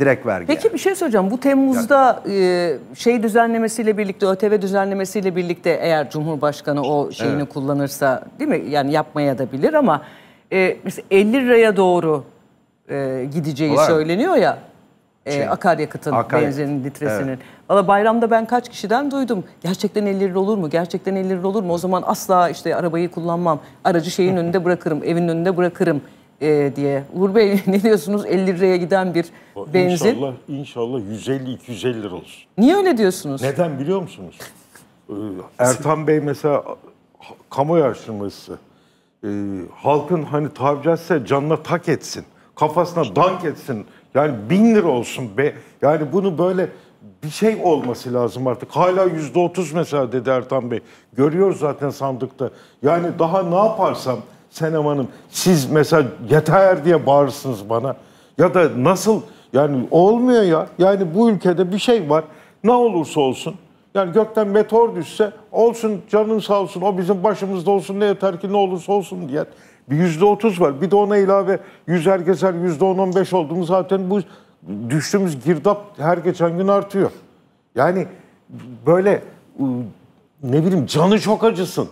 Direkt vergi. Peki bir şey söyleyeceğim. Bu Temmuz'da e, şey düzenlemesiyle birlikte, ÖTV düzenlemesiyle birlikte eğer Cumhurbaşkanı o şeyini evet. kullanırsa değil mi? Yani yapmaya da bilir ama e, mesela 50 liraya doğru e, gideceği Olay. söyleniyor ya. E, şey, akaryakıtın, akaryakıt. benzinin, litresinin. Evet. Valla bayramda ben kaç kişiden duydum. Gerçekten 50 lira olur mu? Gerçekten 50 lira olur mu? O zaman asla işte arabayı kullanmam. Aracı şeyin önünde bırakırım, evin önünde bırakırım e, diye. Uğur Bey ne diyorsunuz 50 liraya giden bir benzin? İnşallah, inşallah 150-250 lira olsun. Niye öyle diyorsunuz? Neden biliyor musunuz? Ee, Ertan Bey mesela kamu araştırması e, halkın hani tabiri caizse canına tak etsin. Kafasına dank etsin. Yani bin lira olsun be. Yani bunu böyle bir şey olması lazım artık. Hala yüzde otuz mesela dedi Ertan Bey. Görüyoruz zaten sandıkta. Yani daha ne yaparsam Senem Hanım siz mesela yeter diye bağırırsınız bana. Ya da nasıl yani olmuyor ya. Yani bu ülkede bir şey var. Ne olursa olsun. Yani gökten meteor düşse olsun canın sağ olsun o bizim başımızda olsun ne yeter ki ne olursa olsun diye. Bir yüzde otuz var. Bir de ona ilave yüzer gezer yüzde on on beş oldu mu zaten bu düştüğümüz girdap her geçen gün artıyor. Yani böyle ıı, ne bileyim canı çok acısın.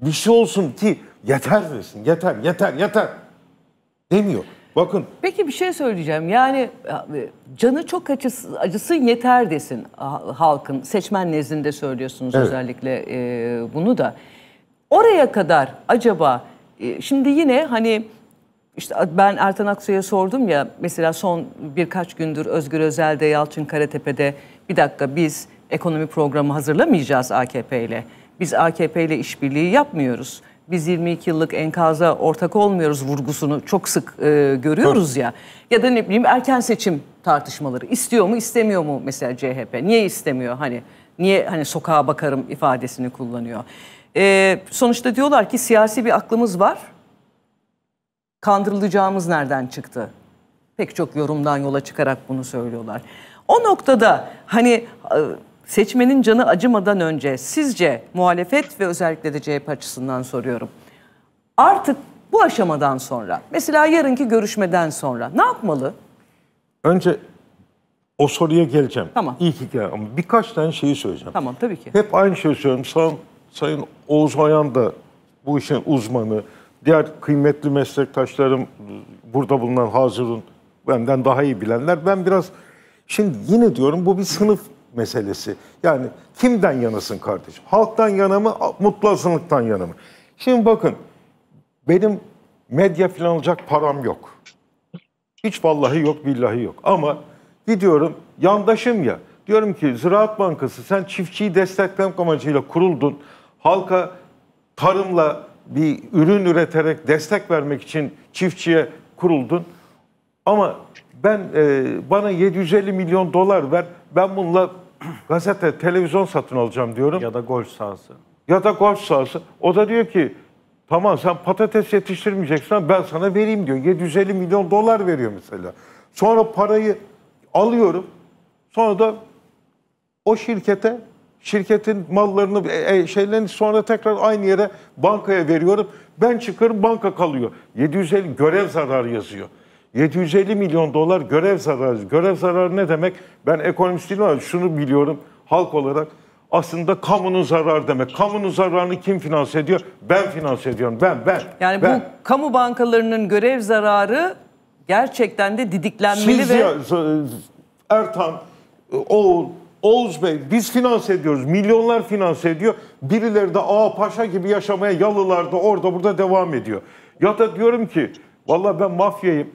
Bir şey olsun ki Yeter desin, yeter, yeter, yeter demiyor. Bakın. Peki bir şey söyleyeceğim. Yani e, canı çok acısın, acısın yeter desin halkın. Seçmen nezdinde söylüyorsunuz evet. özellikle e, bunu da. Oraya kadar acaba e, şimdi yine hani işte ben Ertan Aksu'ya sordum ya mesela son birkaç gündür Özgür Özel'de, Yalçın Karatepe'de bir dakika biz ekonomi programı hazırlamayacağız AKP ile. Biz AKP ile işbirliği yapmıyoruz biz 22 yıllık enkaza ortak olmuyoruz vurgusunu çok sık e, görüyoruz Hı. ya. Ya da ne bileyim erken seçim tartışmaları istiyor mu istemiyor mu mesela CHP niye istemiyor hani niye hani sokağa bakarım ifadesini kullanıyor. E, sonuçta diyorlar ki siyasi bir aklımız var kandırılacağımız nereden çıktı? Pek çok yorumdan yola çıkarak bunu söylüyorlar. O noktada hani e, seçmenin canı acımadan önce sizce muhalefet ve özellikle de CHP açısından soruyorum. Artık bu aşamadan sonra mesela yarınki görüşmeden sonra ne yapmalı? Önce o soruya geleceğim. Tamam. İyi ki gel. Ama birkaç tane şeyi söyleyeceğim. Tamam tabii ki. Hep aynı şeyi söylüyorum. Sayın, Sayın Oğuz Mayan da bu işin uzmanı. Diğer kıymetli meslektaşlarım burada bulunan hazırın benden daha iyi bilenler. Ben biraz şimdi yine diyorum bu bir sınıf meselesi. Yani kimden yanasın kardeşim? Halktan yana mı, mutlu azınlıktan yana mı? Şimdi bakın, benim medya falan olacak param yok. Hiç vallahi yok, billahi yok. Ama gidiyorum, yandaşım ya. Diyorum ki Ziraat Bankası sen çiftçiyi desteklemek amacıyla kuruldun. Halka tarımla bir ürün üreterek destek vermek için çiftçiye kuruldun. Ama ben e, bana 750 milyon dolar ver. Ben bununla gazete, televizyon satın alacağım diyorum. Ya da golf sahası. Ya da golf sahası. O da diyor ki tamam sen patates yetiştirmeyeceksen ben sana vereyim diyor. 750 milyon dolar veriyor mesela. Sonra parayı alıyorum. Sonra da o şirkete şirketin mallarını e, e şeylerini sonra tekrar aynı yere bankaya veriyorum. Ben çıkarım banka kalıyor. 750 görev zararı yazıyor. 750 milyon dolar görev zararı. Görev zararı ne demek? Ben ekonomist değilim ama şunu biliyorum halk olarak. Aslında kamunun zararı demek. Kamunun zararını kim finanse ediyor? Ben finanse ediyorum. Ben, ben. Yani ben. bu kamu bankalarının görev zararı gerçekten de didiklenmeli Siz ve... Ya, Ertan, Oğul, Oğuz Bey biz finanse ediyoruz. Milyonlar finanse ediyor. Birileri de ağa paşa gibi yaşamaya yalılarda orada burada devam ediyor. Ya da diyorum ki valla ben mafyayım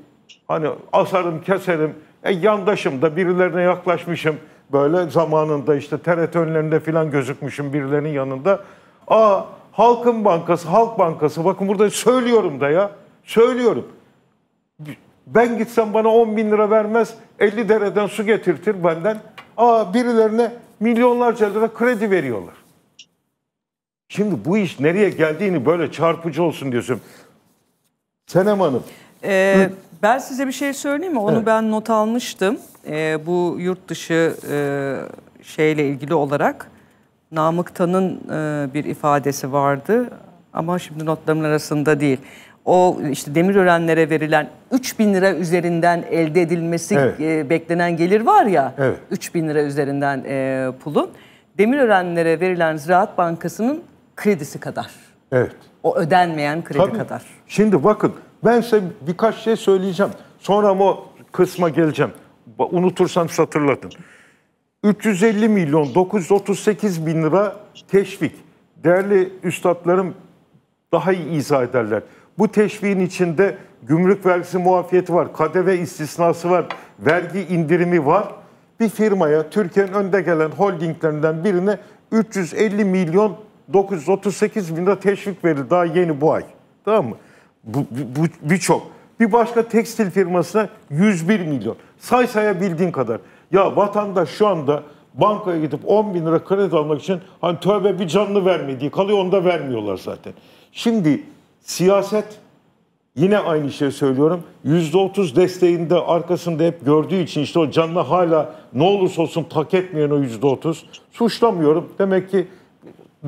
Hani asarım keserim. E yandaşım da birilerine yaklaşmışım. Böyle zamanında işte TRT önlerinde falan gözükmüşüm birilerinin yanında. Aa Halkın Bankası, Halk Bankası. Bakın burada söylüyorum da ya. Söylüyorum. Ben gitsem bana 10 bin lira vermez. 50 dereden su getirtir benden. Aa birilerine milyonlarca lira kredi veriyorlar. Şimdi bu iş nereye geldiğini böyle çarpıcı olsun diyorsun. Senem Hanım. Ee, ben size bir şey söyleyeyim mi? Onu evet. ben not almıştım. Ee, bu yurt dışı e, şeyle ilgili olarak Namık Tan'ın e, bir ifadesi vardı ama şimdi notlarımın arasında değil. O işte Demirörenlere verilen 3 bin lira üzerinden elde edilmesi evet. e, beklenen gelir var ya, evet. 3 bin lira üzerinden e, pulun. Demirörenlere verilen Ziraat Bankası'nın kredisi kadar. Evet. O ödenmeyen kredi Tabii. kadar. Şimdi bakın ben size birkaç şey söyleyeceğim. Sonra o kısma geleceğim. Unutursam satırlatın. 350 milyon 938 bin lira teşvik. Değerli üstadlarım daha iyi izah ederler. Bu teşviğin içinde gümrük vergisi muafiyeti var, KDV istisnası var, vergi indirimi var. Bir firmaya, Türkiye'nin önde gelen holdinglerinden birine 350 milyon 938 bin lira teşvik verildi daha yeni bu ay. Tamam mı? Bu, bu, birçok. Bir başka tekstil firmasına 101 milyon. Say bildiğin kadar. Ya vatandaş şu anda bankaya gidip 10 bin lira kredi almak için hani tövbe bir canlı vermediği kalıyor onu da vermiyorlar zaten. Şimdi siyaset yine aynı şeyi söylüyorum. %30 desteğinde arkasında hep gördüğü için işte o canlı hala ne olursa olsun tak etmeyen o %30 suçlamıyorum. Demek ki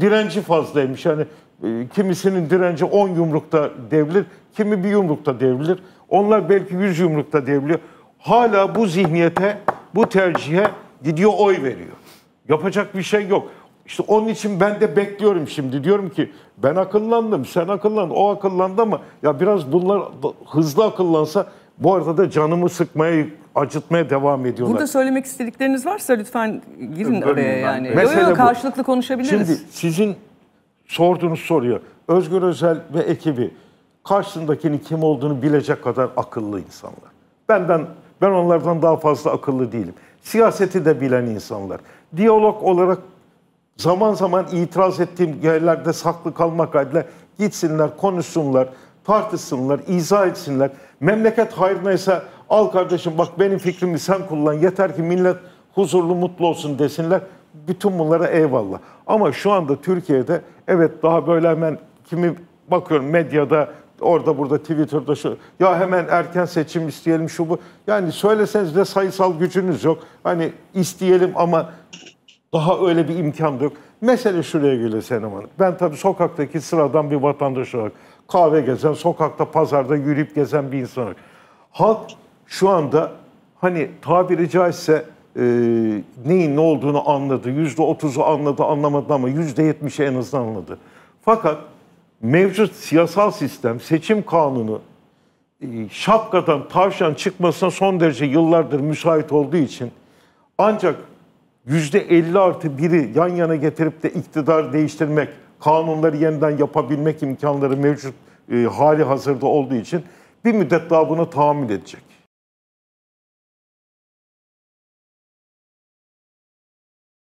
direnci fazlaymış. Yani ee, kimisinin direnci 10 yumrukta devrilir, kimi bir yumrukta devrilir. Onlar belki 100 yumrukta devriliyor. Hala bu zihniyete, bu tercihe gidiyor oy veriyor. Yapacak bir şey yok. İşte onun için ben de bekliyorum şimdi. Diyorum ki ben akıllandım, sen akıllandın, o akıllandı ama ya biraz bunlar hızlı akıllansa bu arada da canımı sıkmaya, acıtmaya devam ediyorlar. Burada söylemek istedikleriniz varsa lütfen girin Ölüm oraya yani. Yok yok karşılıklı konuşabiliriz. Şimdi sizin sorduğunuz soruyu Özgür Özel ve ekibi karşısındakinin kim olduğunu bilecek kadar akıllı insanlar. Benden ben onlardan daha fazla akıllı değilim. Siyaseti de bilen insanlar. Diyalog olarak zaman zaman itiraz ettiğim yerlerde saklı kalmak adına gitsinler, konuşsunlar, tartışsınlar, izah etsinler. Memleket hayrınaysa al kardeşim bak benim fikrimi sen kullan yeter ki millet huzurlu mutlu olsun desinler bütün bunlara eyvallah. Ama şu anda Türkiye'de evet daha böyle hemen kimi bakıyorum medyada orada burada Twitter'da şu ya hemen erken seçim isteyelim şu bu. Yani söyleseniz de sayısal gücünüz yok. Hani isteyelim ama daha öyle bir imkan yok. Mesele şuraya geliyor Senem Hanım. Ben tabii sokaktaki sıradan bir vatandaş olarak kahve gezen, sokakta, pazarda yürüyüp gezen bir insan olarak. Halk şu anda hani tabiri caizse e, neyin ne olduğunu anladı. Yüzde otuzu anladı, anlamadı ama yüzde yetmişi en azından anladı. Fakat mevcut siyasal sistem, seçim kanunu e, şapkadan tavşan çıkmasına son derece yıllardır müsait olduğu için ancak yüzde elli artı biri yan yana getirip de iktidar değiştirmek, kanunları yeniden yapabilmek imkanları mevcut e, hali hazırda olduğu için bir müddet daha buna tahammül edecek.